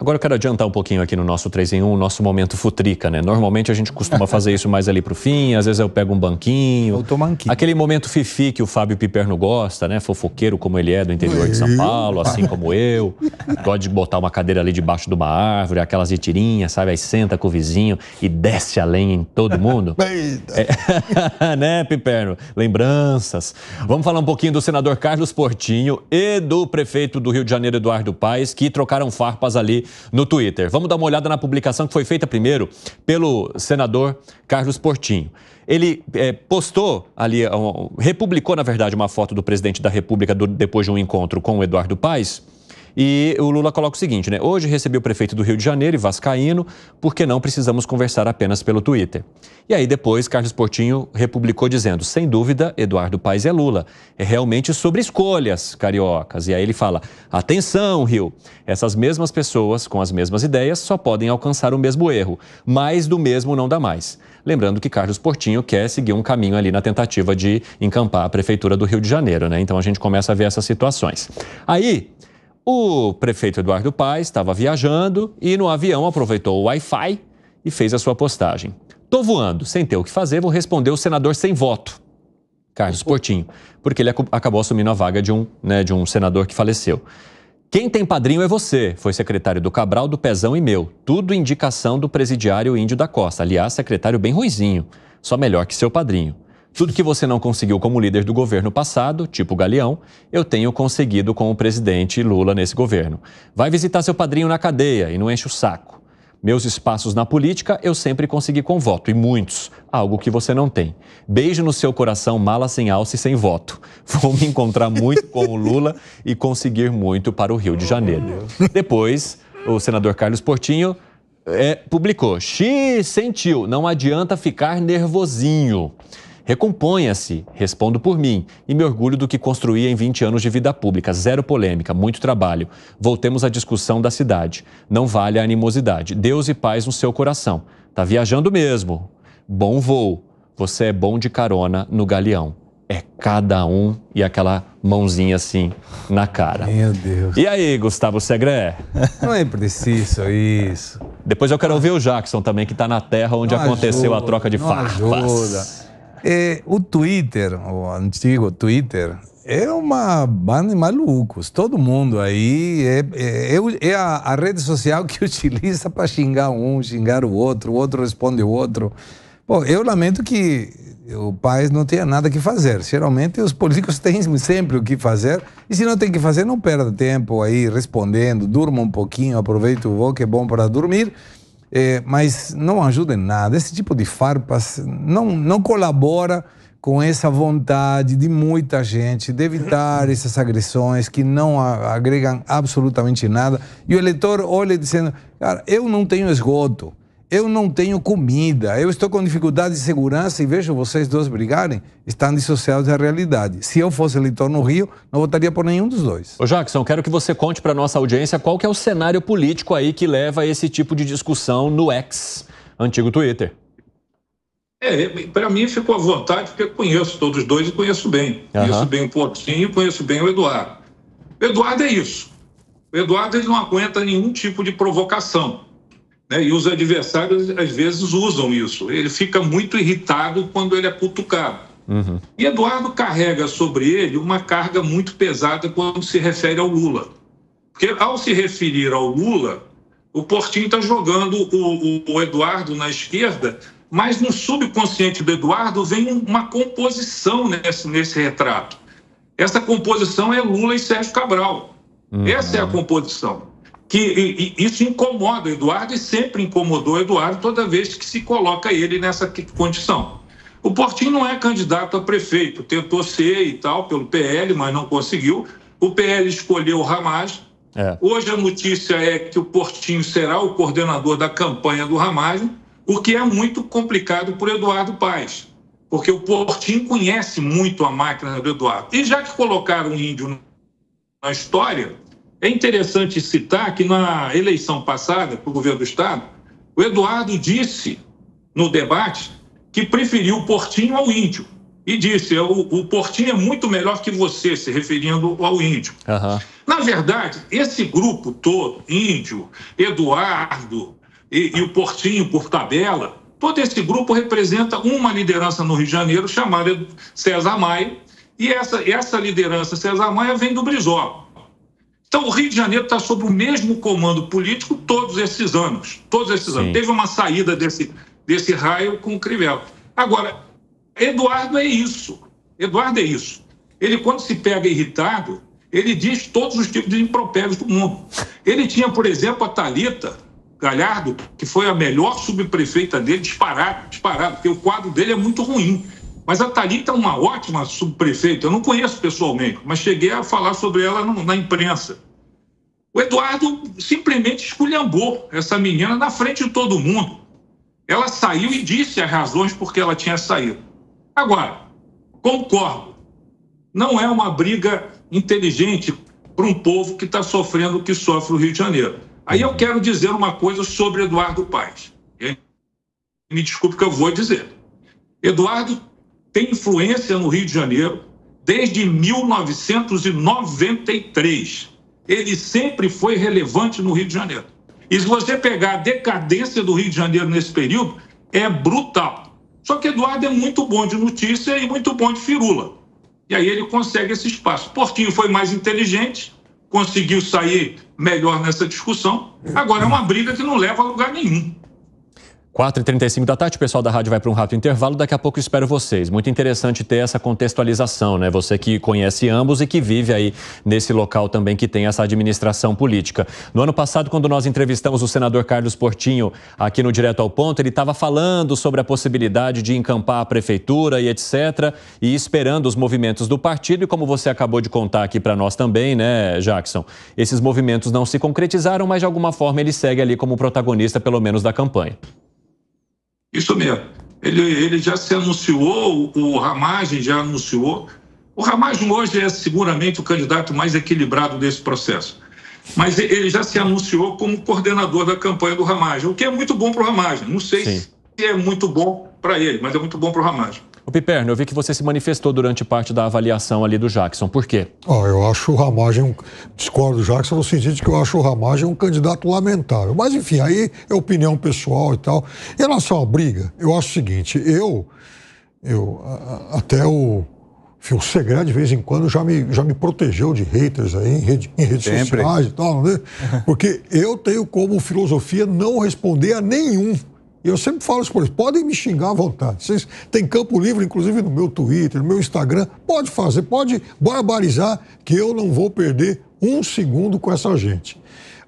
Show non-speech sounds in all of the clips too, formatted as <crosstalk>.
Agora eu quero adiantar um pouquinho aqui no nosso 3 em 1, nosso momento futrica, né? Normalmente a gente costuma fazer isso mais ali pro fim, às vezes eu pego um banquinho. Eu banquinho. Aquele momento fifi que o Fábio Piperno gosta, né? Fofoqueiro como ele é do interior de São Paulo, assim como eu. Gosta de botar uma cadeira ali debaixo de uma árvore, aquelas de sabe? Aí senta com o vizinho e desce a em todo mundo. <laughs> é, <laughs> né, Piperno? Lembranças. Vamos falar um pouquinho do senador Carlos Portinho e do prefeito do Rio de Janeiro, Eduardo Paes, que trocaram farpas ali no Twitter. Vamos dar uma olhada na publicação que foi feita primeiro pelo senador Carlos Portinho. Ele é, postou ali, um, republicou, na verdade, uma foto do presidente da República do, depois de um encontro com o Eduardo Paes e o Lula coloca o seguinte, né? Hoje recebi o prefeito do Rio de Janeiro e Vascaíno, porque não precisamos conversar apenas pelo Twitter. E aí depois Carlos Portinho republicou dizendo: "Sem dúvida, Eduardo Paes é Lula. É realmente sobre escolhas cariocas". E aí ele fala: "Atenção, Rio. Essas mesmas pessoas com as mesmas ideias só podem alcançar o mesmo erro. Mais do mesmo não dá mais". Lembrando que Carlos Portinho quer seguir um caminho ali na tentativa de encampar a prefeitura do Rio de Janeiro, né? Então a gente começa a ver essas situações. Aí, o prefeito Eduardo Paes estava viajando e no avião aproveitou o Wi-Fi e fez a sua postagem. Tô voando, sem ter o que fazer, vou responder o senador sem voto, Carlos Portinho, porque ele ac acabou assumindo a vaga de um, né, de um senador que faleceu. Quem tem padrinho é você, foi secretário do Cabral, do Pezão e meu. Tudo indicação do presidiário Índio da Costa. Aliás, secretário bem ruizinho, só melhor que seu padrinho. Tudo que você não conseguiu como líder do governo passado, tipo Galeão, eu tenho conseguido com o presidente Lula nesse governo. Vai visitar seu padrinho na cadeia e não enche o saco. Meus espaços na política eu sempre consegui com voto, e muitos, algo que você não tem. Beijo no seu coração, mala sem alça e sem voto. <laughs> Vou me encontrar muito com o Lula e conseguir muito para o Rio de Janeiro. Depois, o senador Carlos Portinho é, publicou: Xi sentiu, não adianta ficar nervosinho. Recomponha-se, respondo por mim, e me orgulho do que construí em 20 anos de vida pública. Zero polêmica, muito trabalho. Voltemos à discussão da cidade. Não vale a animosidade. Deus e paz no seu coração. Tá viajando mesmo. Bom voo. Você é bom de carona no galeão. É cada um e aquela mãozinha assim na cara. Meu Deus. E aí, Gustavo Segre? <laughs> Não é preciso isso. Depois eu quero ouvir o Jackson também, que está na terra onde não aconteceu ajuda, a troca de farpas. Ajuda. É, o Twitter, o antigo Twitter, é uma banda de malucos. Todo mundo aí é, é, é, é a, a, rede social que <laughs> utiliza para xingar um, xingar o outro, o outro responde o outro. Bom, eu lamento que o país não tenha nada que fazer. Geralmente os políticos <laughs> têm sempre o que fazer. E se não tem que fazer, não perda tempo aí respondendo. Durma um pouquinho, aproveita o voo que é bom para dormir é, mas não ajuda em nada. Esse tipo de farpas não, não colabora com essa vontade de muita gente de evitar essas agressões que não agregam absolutamente nada. E o eleitor olha dizendo, cara, eu não tenho esgoto eu não tenho comida, eu estou com dificuldade de segurança e vejo vocês dois brigarem, estão dissociados da realidade. Se eu fosse eleitor no Rio, não votaria por nenhum dos dois. Ô Jackson, quero que você conte para nossa audiência qual que é o cenário político aí que leva a esse tipo de discussão no ex, antigo Twitter. É, para mim ficou à vontade porque eu conheço todos os dois e conheço bem. Uhum. Conheço bem o Portinho, conheço bem o Eduardo. O Eduardo é isso. O Eduardo ele não aguenta nenhum tipo de provocação. Né? E os adversários, às vezes, usam isso. Ele fica muito irritado quando ele é cutucado. Uhum. E Eduardo carrega sobre ele uma carga muito pesada quando se refere ao Lula. Porque ao se referir ao Lula, o Portinho está jogando o, o, o, Eduardo na esquerda, mas no subconsciente do Eduardo vem uma composição nesse, nesse retrato. Essa composição é Lula e Sérgio Cabral. Uhum. Essa é a composição que e, e isso incomoda o Eduardo e sempre incomodou o Eduardo toda vez que se coloca ele nessa condição. O Portinho não é candidato a prefeito, tentou ser e tal pelo PL, mas não conseguiu. O PL escolheu o Ramage. É. Hoje a notícia é que o Portinho será o coordenador da campanha do Ramagem, o que é muito complicado para o Eduardo Paes, porque o Portinho conhece muito a máquina do Eduardo. E já que colocaram o índio na história, é interessante citar que na eleição passada para o governo do Estado, o Eduardo disse no debate que preferiu o Portinho ao índio. E disse: o, o Portinho é muito melhor que você, se referindo ao índio. Uhum. Na verdade, esse grupo todo, índio, Eduardo e, e o Portinho por tabela, todo esse grupo representa uma liderança no Rio de Janeiro chamada César Maia. E essa, essa liderança César Maia vem do Brizola. Então, o Rio de Janeiro está sob o mesmo comando político todos esses anos. Todos esses Sim. anos. Teve uma saída desse, desse raio com o Crivella. Agora, Eduardo é isso. Eduardo é isso. Ele, quando se pega irritado, ele diz todos os tipos de impropérios do mundo. Ele tinha, por exemplo, a Talita Galhardo, que foi a melhor subprefeita dele, disparado, disparado, porque o quadro dele é muito ruim. Mas a Thalita é uma ótima subprefeita, eu não conheço pessoalmente, mas cheguei a falar sobre ela na imprensa. O Eduardo simplesmente esculhambou essa menina na frente de todo mundo. Ela saiu e disse as razões por que ela tinha saído. Agora, concordo, não é uma briga inteligente para um povo que está sofrendo o que sofre o Rio de Janeiro. Aí eu quero dizer uma coisa sobre Eduardo Paes. Me desculpe que eu vou dizer. Eduardo tem influência no Rio de Janeiro desde 1993. Ele sempre foi relevante no Rio de Janeiro. E se você pegar a decadência do Rio de Janeiro nesse período, é brutal. Só que Eduardo é muito bom de notícia e muito bom de firula. E aí ele consegue esse espaço. Porquinho foi mais inteligente, conseguiu sair melhor nessa discussão. Agora é uma briga que não leva a lugar nenhum. 4h35 da tarde, o pessoal da rádio vai para um rápido intervalo. Daqui a pouco espero vocês. Muito interessante ter essa contextualização, né? Você que conhece ambos e que vive aí nesse local também que tem essa administração política. No ano passado, quando nós entrevistamos o senador Carlos Portinho aqui no Direto ao Ponto, ele estava falando sobre a possibilidade de encampar a prefeitura e etc. E esperando os movimentos do partido. E como você acabou de contar aqui para nós também, né, Jackson? Esses movimentos não se concretizaram, mas de alguma forma ele segue ali como protagonista, pelo menos, da campanha. Isso mesmo. Ele, ele já se anunciou, o Ramagem já anunciou. O Ramagem hoje é seguramente o candidato mais equilibrado desse processo. Mas ele já se anunciou como coordenador da campanha do Ramagem, o que é muito bom para o Ramagem. Não sei Sim. se é muito bom para ele, mas é muito bom para o Ramagem. O Piperno, eu vi que você se manifestou durante parte da avaliação ali do Jackson. Por quê? Oh, eu acho o Ramagem, um... discordo do Jackson no sentido de que eu acho o Ramagem um candidato lamentável. Mas, enfim, aí é opinião pessoal e tal. Em relação à briga, eu acho o seguinte, eu, eu a, a, até o... Enfim, o Segredo, de vez em quando, já me, já me protegeu de haters aí em, rede, em redes Sempre. sociais e tal, né? <laughs> Porque eu tenho como filosofia não responder a nenhum e eu sempre falo isso para eles: podem me xingar à vontade. Vocês têm campo livre, inclusive no meu Twitter, no meu Instagram. Pode fazer, pode barbarizar, que eu não vou perder um segundo com essa gente.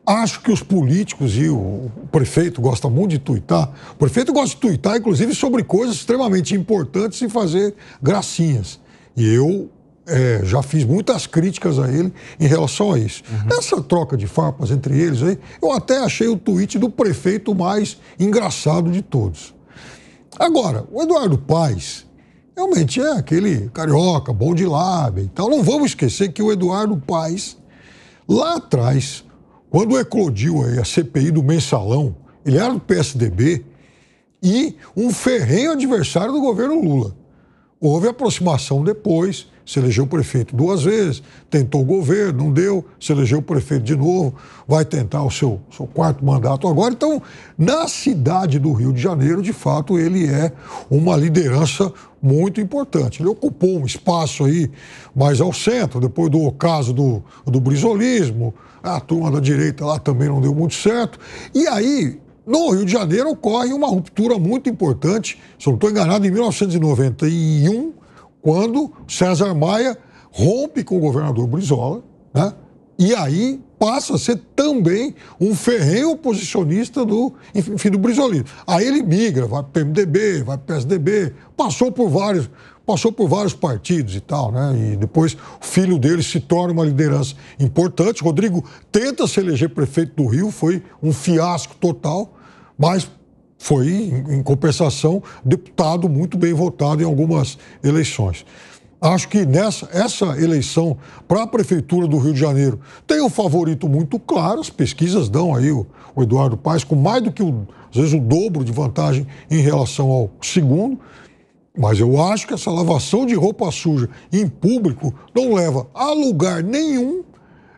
Acho que os políticos e o prefeito gosta muito de tuitar. O prefeito gosta de tuitar, inclusive, sobre coisas extremamente importantes e fazer gracinhas. E eu é, já fiz muitas críticas a ele em relação a isso. Uhum. Essa troca de farpas entre eles aí, eu até achei o tweet do prefeito mais engraçado de todos. Agora, o Eduardo Paes realmente é aquele carioca, bom de lábia e tal. Não vamos esquecer que o Eduardo Paes, lá atrás, quando eclodiu a CPI do mensalão, ele era do PSDB e um ferrenho adversário do governo Lula. Houve aproximação depois, se elegeu prefeito duas vezes, tentou o governo, não deu, se elegeu prefeito de novo, vai tentar o seu, seu quarto mandato agora. Então, na cidade do Rio de Janeiro, de fato, ele é uma liderança muito importante. Ele ocupou um espaço aí mais ao centro, depois do ocaso do, do brisolismo, a turma da direita lá também não deu muito certo. E aí, no Rio de Janeiro, ocorre uma ruptura muito importante, se eu não estou enganado, em 1991 quando César Maia rompe com o governador Brizola, né? E aí passa a ser também um ferrenho oposicionista do, enfim, do brizolismo. Aí ele migra, vai para PMDB, vai para PSDB, passou por vários, passou por vários partidos e tal, né? E depois o filho dele se torna uma liderança importante. Rodrigo tenta se eleger prefeito do Rio, foi um fiasco total, mas foi, em compensação, deputado muito bem votado em algumas eleições. Acho que nessa essa eleição para a Prefeitura do Rio de Janeiro tem um favorito muito claro, as pesquisas dão aí o, o Eduardo Paes com mais do que, o, às vezes, o dobro de vantagem em relação ao segundo. Mas eu acho que essa lavação de roupa suja em público não leva a lugar nenhum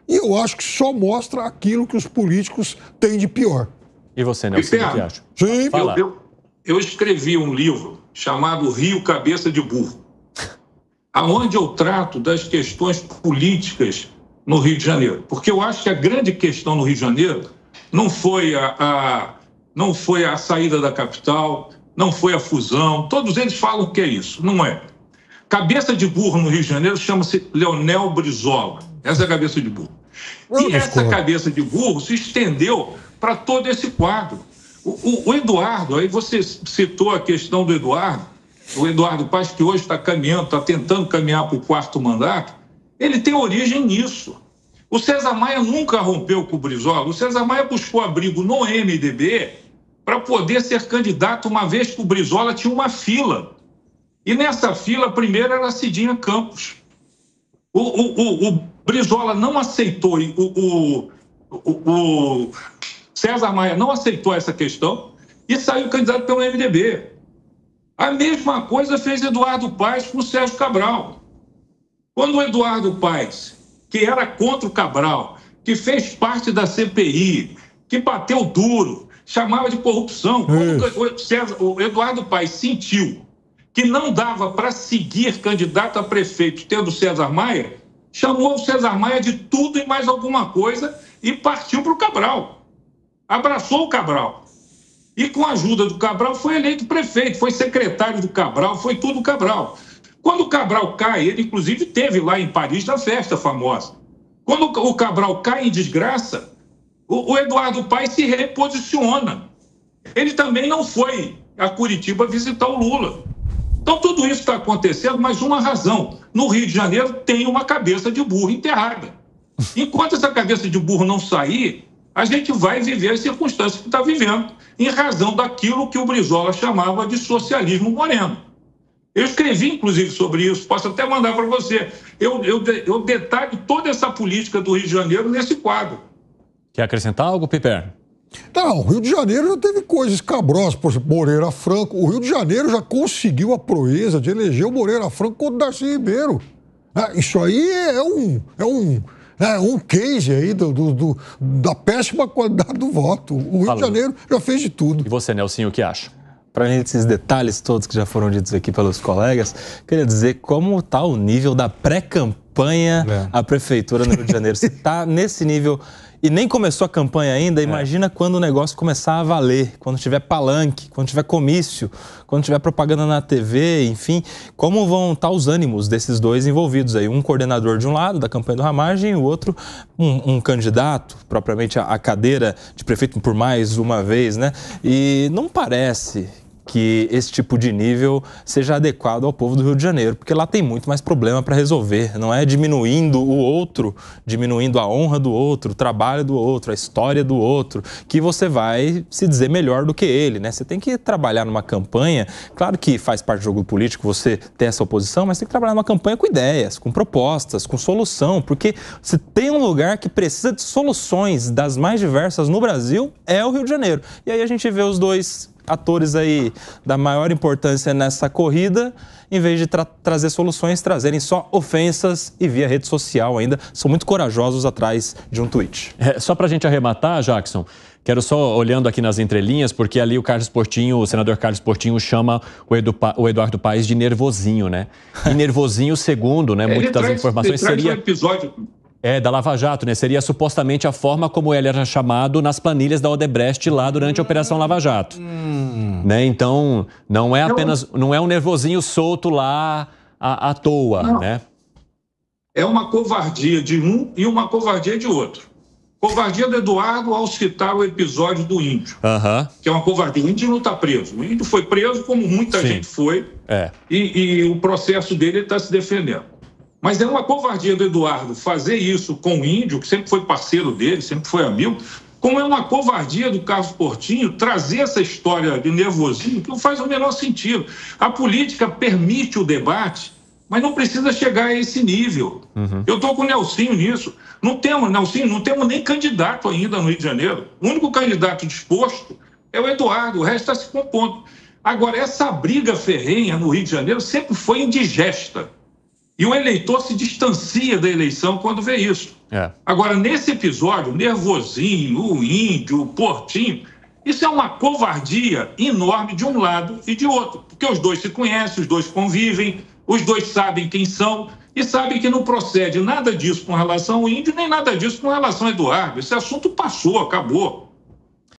e eu acho que só mostra aquilo que os políticos têm de pior. E você, Nelson, o que acha? Sim, Fala. Eu, eu, escrevi um livro chamado Rio Cabeça de Burro, <laughs> aonde eu trato das questões políticas no Rio de Janeiro. Porque eu acho que a grande questão no Rio de Janeiro não foi a, a não foi a saída da capital, não foi a fusão. Todos eles falam que é isso, não é. Cabeça de burro no Rio de Janeiro chama-se Leonel Brizola. Essa é a cabeça de burro. E essa cabeça de burro se estendeu para todo esse quadro. O, o, o, Eduardo, aí você citou a questão do Eduardo, o Eduardo Paz, que hoje está caminhando, está tentando caminhar para o quarto mandato, ele tem origem nisso. O César Maia nunca rompeu com o Brizola. O César Maia buscou abrigo no MDB para poder ser candidato, uma vez que o Brizola tinha uma fila. E nessa fila, a primeira era a Cidinha Campos. O, o, o, o Brizola não aceitou o, o, o, César Maia não aceitou essa questão e saiu candidato pelo MDB. A mesma coisa fez Eduardo Paes com o Sérgio Cabral. Quando o Eduardo Paes, que era contra o Cabral, que fez parte da CPI, que bateu duro, chamava de corrupção, quando o, César, o Eduardo Paes sentiu que não dava para seguir candidato a prefeito tendo César Maia, chamou o César Maia de tudo e mais alguma coisa e partiu para o Cabral abraçou o Cabral. E com a ajuda do Cabral foi eleito prefeito, foi secretário do Cabral, foi tudo Cabral. Quando o Cabral cai, ele inclusive teve lá em Paris na festa famosa. Quando o Cabral cai em desgraça, o, Eduardo Paes se reposiciona. Ele também não foi a Curitiba visitar o Lula. Então tudo isso está acontecendo, mas uma razão. No Rio de Janeiro tem uma cabeça de burro enterrada. Enquanto essa cabeça de burro não sair, a gente vai viver as circunstâncias que está vivendo, em razão daquilo que o Brizola chamava de socialismo moreno. Eu escrevi, inclusive, sobre isso, posso até mandar para você. Eu, eu, eu detalho toda essa política do Rio de Janeiro nesse quadro. Quer acrescentar algo, Piper? Não, o Rio de Janeiro já teve coisas cabrosas, por exemplo, Moreira Franco. O Rio de Janeiro já conseguiu a proeza de eleger o Moreira Franco contra o Darcy Ribeiro. Ah, isso aí é um, é um, né, um case aí do, do, do, da péssima qualidade do voto. O Rio Falou. de Janeiro já fez de tudo. E você, Nelsinho, o que acha? Para além desses detalhes todos que já foram ditos aqui pelos colegas, queria dizer como está o nível da pré-campanha é. a prefeitura no Rio de Janeiro. Se está nesse nível e nem começou a campanha ainda, é. imagina é. quando o negócio começar a valer, quando tiver palanque, quando tiver comício, quando tiver propaganda na TV, enfim, como vão estar tá os ânimos desses dois envolvidos aí? Um coordenador de um lado da campanha do Ramagem e o outro um, um candidato, propriamente a, a cadeira de prefeito por mais uma vez, né? E não parece que esse tipo de nível seja adequado ao povo do Rio de Janeiro, porque lá tem muito mais problema para resolver. Não é diminuindo o outro, diminuindo a honra do outro, o trabalho do outro, a história do outro, que você vai se dizer melhor do que ele, né? Você tem que trabalhar numa campanha, claro que faz parte do jogo político você ter essa oposição, mas tem que trabalhar numa campanha com ideias, com propostas, com solução, porque se tem um lugar que precisa de soluções das mais diversas no Brasil, é o Rio de Janeiro. E aí a gente vê os dois atores aí da maior importância nessa corrida, em vez de tra trazer soluções, trazerem só ofensas e via rede social ainda. São muito corajosos atrás de um tweet. É, só para a gente arrematar, Jackson, Quero só olhando aqui nas entrelinhas, porque ali o Carlos Portinho, o senador Carlos Portinho, chama o, Edu, o Eduardo Paes de nervosinho, né? E nervosinho, segundo, né? muitas das informações ele seria. um episódio, é, da Lava Jato, né? Seria supostamente a forma como ele era chamado nas planilhas da Odebrecht lá durante a Operação Lava Jato. Hum. Né? Então, não é apenas. Não é um nervosinho solto lá à, à toa, não. né? É uma covardia de um e uma covardia de outro. Covardia do Eduardo ao citar o episódio do índio, uhum. que é uma covardia. O índio não está preso. O índio foi preso, como muita Sim. gente foi, é. e, e o processo dele está se defendendo. Mas é uma covardia do Eduardo fazer isso com o índio, que sempre foi parceiro dele, sempre foi amigo, como é uma covardia do Carlos Portinho trazer essa história de nervosismo, que não faz o menor sentido. A política permite o debate, mas não precisa chegar a esse nível. Uhum. Eu estou com o Nelsinho nisso. Não temos, Nelsinho, não temos nem candidato ainda no Rio de Janeiro. O único candidato disposto é o Eduardo, o resto está se compondo. Agora, essa briga ferrenha no Rio de Janeiro sempre foi indigesta. E o eleitor se distancia da eleição quando vê isso. É. Agora, nesse episódio, o nervosinho, o índio, o portinho, isso é uma covardia enorme de um lado e de outro. Porque os dois se conhecem, os dois convivem, os dois sabem quem são e sabem que não procede nada disso com relação ao índio, nem nada disso com relação ao Eduardo. Esse assunto passou, acabou.